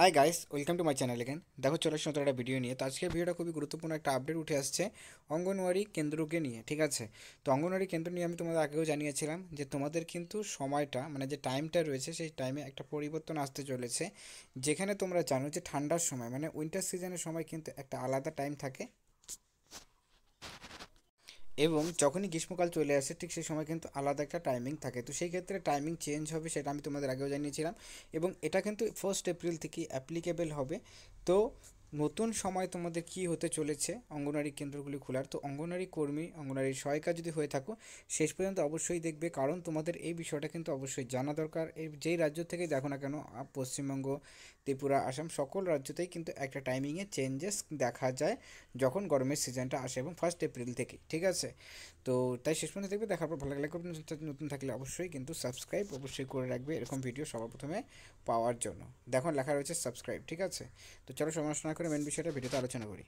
high guys welcome to my channel এখান দেখো চলে আসছি নতুন একটা ভিডিও নিয়ে তো আজকে ভিডিওটা খুবই গুরুত্বপূর্ণ একটা আপডেট উঠে আসছে অঙ্গনওয়াড়ি কেন্দ্রকে নিয়ে ঠিক আছে তো অঙ্গনওয়াড়ি কেন্দ্র নিয়ে আমি তোমাদের আগেও জানিয়েছিলাম যে তোমাদের কিন্তু সময়টা মানে যে টাইমটা রয়েছে সেই টাইমে একটা পরিবর্তন আসতে চলেছে যেখানে তোমরা জানো যে ঠান্ডার সময় মানে উইন্টার সিজনের সময় কিন্তু একটা আলাদা টাইম থাকে এবং যখনই গ্রীষ্মকাল চলে আসে ঠিক সেই সময় কিন্তু আলাদা একটা টাইমিং থাকে তো সেই ক্ষেত্রে টাইমিং চেঞ্জ হবে সেটা আমি তোমাদের আগেও জানিয়েছিলাম এবং এটা কিন্তু ফার্স্ট এপ্রিল থেকে অ্যাপ্লিকেবল হবে তো নতুন সময় তোমাদের কি হতে চলেছে অঙ্গনারী কেন্দ্রগুলি খোলার তো অঙ্গনারী কর্মী অঙ্গনারী সহায়িকা যদি হয়ে থাকো শেষ পর্যন্ত অবশ্যই দেখবে কারণ তোমাদের এই বিষয়টা কিন্তু অবশ্যই জানা দরকার এই যেই রাজ্য থেকে দেখো না কেন পশ্চিমবঙ্গ ত্রিপুরা আসাম সকল রাজ্যতেই কিন্তু একটা টাইমিংয়ে চেঞ্জেস দেখা যায় যখন গরমের সিজনটা আসে এবং ফার্স্ট এপ্রিল থেকে ঠিক আছে তো তাই শেষ পর্যন্ত দেখবে দেখার পর ভালো লাগলে নতুন থাকলে অবশ্যই কিন্তু সাবস্ক্রাইব অবশ্যই করে রাখবে এরকম ভিডিও সবার প্রথমে পাওয়ার জন্য দেখুন লেখা রয়েছে সাবস্ক্রাইব ঠিক আছে তো চলো সমালোচনা করে মেন বিষয়টা ভিডিওতে আলোচনা করি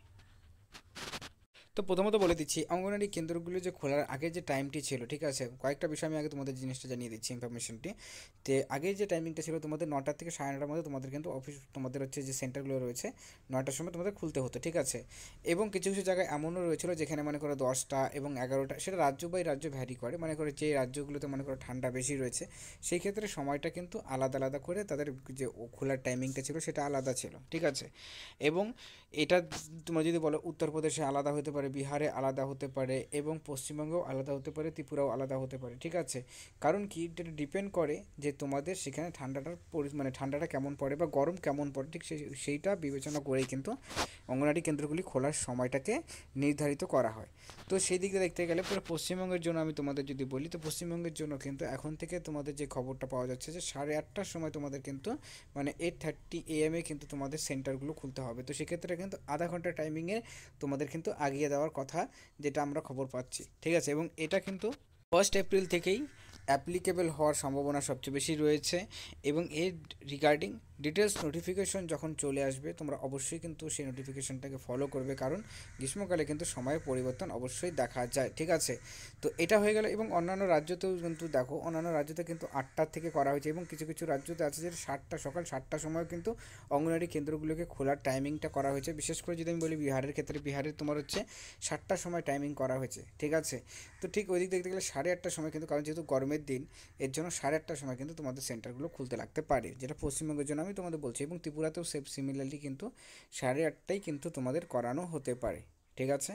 তো প্রথমত বলে দিচ্ছি অঙ্গনওয়াড়ি কেন্দ্রগুলো যে খোলার আগে যে টাইমটি ছিল ঠিক আছে কয়েকটা বিষয় আমি আগে তোমাদের জিনিসটা জানিয়ে দিচ্ছি ইনফরমেশনটি তো আগে যে টাইমিংটা ছিল তোমাদের নটা থেকে সাড়ে নটার মধ্যে তোমাদের কিন্তু অফিস তোমাদের হচ্ছে যে সেন্টারগুলো রয়েছে নটার সময় তোমাদের খুলতে হতো ঠিক আছে এবং কিছু কিছু জায়গায় এমনও রয়েছিল যেখানে মনে করো দশটা এবং এগারোটা সেটা রাজ্য বাই রাজ্য ভ্যারি করে মনে করো যে রাজ্যগুলোতে মনে করো ঠান্ডা বেশি রয়েছে সেই ক্ষেত্রে সময়টা কিন্তু আলাদা আলাদা করে তাদের যে খোলার টাইমিংটা ছিল সেটা আলাদা ছিল ঠিক আছে এবং এটা তোমরা যদি বলো উত্তরপ্রদেশে আলাদা হতে পারে বিহারে আলাদা হতে পারে এবং পশ্চিমবঙ্গেও আলাদা হতে পারে ত্রিপুরাও আলাদা হতে পারে ঠিক আছে কারণ কি এটা ডিপেন্ড করে যে তোমাদের সেখানে ঠান্ডাটার পরি মানে ঠান্ডাটা কেমন পড়ে বা গরম কেমন পড়ে ঠিক সেইটা বিবেচনা করেই কিন্তু অঙ্গনওয়াড়ি কেন্দ্রগুলি খোলার সময়টাকে নির্ধারিত করা হয় তো সেই দিক দেখতে গেলে পরে পশ্চিমবঙ্গের জন্য আমি তোমাদের যদি বলি তো পশ্চিমবঙ্গের জন্য কিন্তু এখন থেকে তোমাদের যে খবরটা পাওয়া যাচ্ছে যে সাড়ে আটটার সময় তোমাদের কিন্তু মানে এইট থার্টি এ এ কিন্তু তোমাদের সেন্টারগুলো খুলতে হবে তো সেক্ষেত্রে কিন্তু আধা ঘন্টা টাইমিংয়ে তোমাদের কিন্তু আগিয়ে দেওয়ার কথা যেটা আমরা খবর পাচ্ছি ঠিক আছে এবং এটা কিন্তু ফার্স্ট এপ্রিল থেকেই অ্যাপ্লিকেবল হওয়ার সম্ভাবনা সবচেয়ে বেশি রয়েছে এবং এর রিগার্ডিং ডিটেলস নোটিফিকেশন যখন চলে আসবে তোমরা অবশ্যই কিন্তু সেই নোটিফিকেশনটাকে ফলো করবে কারণ গ্রীষ্মকালে কিন্তু সময়ের পরিবর্তন অবশ্যই দেখা যায় ঠিক আছে তো এটা হয়ে গেল এবং অন্যান্য রাজ্যতেও কিন্তু দেখো অন্যান্য রাজ্যতে কিন্তু আটটার থেকে করা হয়েছে এবং কিছু কিছু রাজ্যতে আছে যে সাতটা সকাল সাতটার সময় কিন্তু অঙ্গনওয়াড়ি কেন্দ্রগুলোকে খোলার টাইমিংটা করা হয়েছে বিশেষ করে যদি আমি বলি বিহারের ক্ষেত্রে বিহারে তোমার হচ্ছে সাতটার সময় টাইমিং করা হয়েছে ঠিক আছে তো ঠিক ওই দিক দেখতে গেলে সাড়ে আটটার সময় কিন্তু কারণ যেহেতু গরমের দিন এর জন্য সাড়ে আটটার সময় কিন্তু তোমাদের সেন্টারগুলো খুলতে লাগতে পারে যেটা পশ্চিমবঙ্গের জন্য আমি তোমাদের বলছি এবং ত্রিপুরাতেও সেম সিমিলারলি কিন্তু সাড়ে আটটাই কিন্তু তোমাদের করানো হতে পারে ঠিক আছে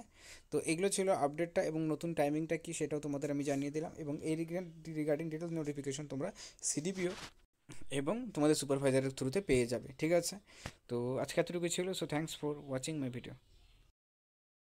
তো এগুলো ছিল আপডেটটা এবং নতুন টাইমিংটা কি সেটাও তোমাদের আমি জানিয়ে দিলাম এবং এই রিগার্ডিং ডিটেলস নোটিফিকেশন তোমরা সিডিপিও এবং তোমাদের সুপারভাইজারের থ্রুতে পেয়ে যাবে ঠিক আছে তো আজকে এতটুকু ছিল so thanks for watching my video